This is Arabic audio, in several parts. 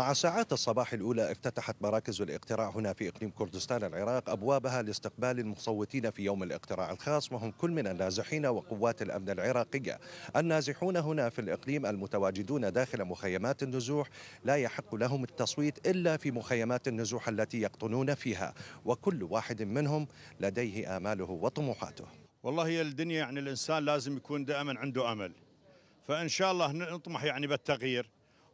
مع ساعات الصباح الأولى افتتحت مراكز الاقتراع هنا في إقليم كردستان العراق أبوابها لاستقبال المصوتين في يوم الاقتراع الخاص وهم كل من النازحين وقوات الأمن العراقية النازحون هنا في الإقليم المتواجدون داخل مخيمات النزوح لا يحق لهم التصويت إلا في مخيمات النزوح التي يقطنون فيها وكل واحد منهم لديه آماله وطموحاته والله هي الدنيا يعني الإنسان لازم يكون دائما عنده أمل فإن شاء الله نطمح يعني بالتغيير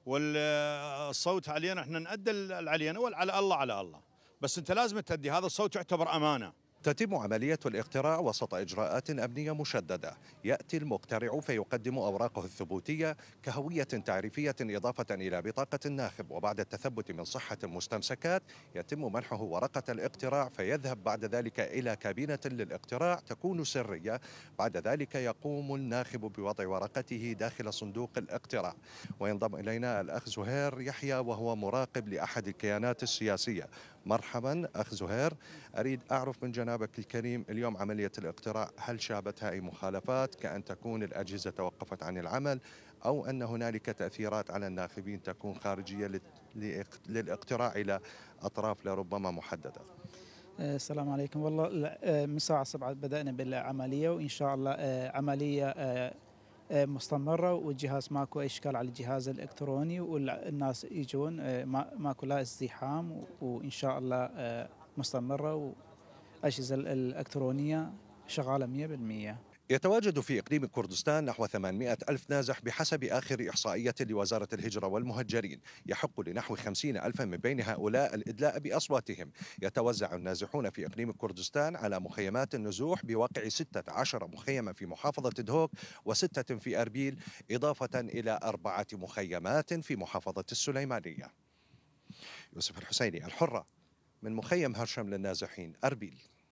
والصوت علينا احنا نأدى العلينا على الله على الله بس انت لازم تأدي هذا الصوت يعتبر امانه تتم عملية الاقتراع وسط إجراءات أمنية مشددة يأتي المقترع فيقدم أوراقه الثبوتية كهوية تعريفية إضافة إلى بطاقة الناخب وبعد التثبت من صحة المستمسكات يتم منحه ورقة الاقتراع فيذهب بعد ذلك إلى كابينة للاقتراع تكون سرية بعد ذلك يقوم الناخب بوضع ورقته داخل صندوق الاقتراع وينضم إلينا الأخ زهير يحيى وهو مراقب لأحد الكيانات السياسية مرحبا أخ زهير أريد أعرف من جناب كتابك الكريم اليوم عملية الاقتراع هل شابتها أي مخالفات كأن تكون الأجهزة توقفت عن العمل أو أن هنالك تأثيرات على الناخبين تكون خارجية للاقتراع إلى أطراف لربما محددة آه، السلام عليكم والله آه، من ساعة 7 بدأنا بالعملية وإن شاء الله آه، عملية مستمرة والجهاز ماكو إشكال على الجهاز الإلكتروني والناس يجون ماكو لا ازدحام وإن شاء الله مستمرة الأجهزة الإلكترونية شغالة 100% يتواجد في إقليم كردستان نحو 800 ألف نازح بحسب آخر إحصائية لوزارة الهجرة والمهجرين يحق لنحو 50 ألفا من بين هؤلاء الإدلاء بأصواتهم يتوزع النازحون في إقليم كردستان على مخيمات النزوح بواقع 16 مخيما في محافظة دهوك وستة في أربيل إضافة إلى أربعة مخيمات في محافظة السليمانية يوسف الحسيني الحرة من مخيم هرشم للنازحين أربيل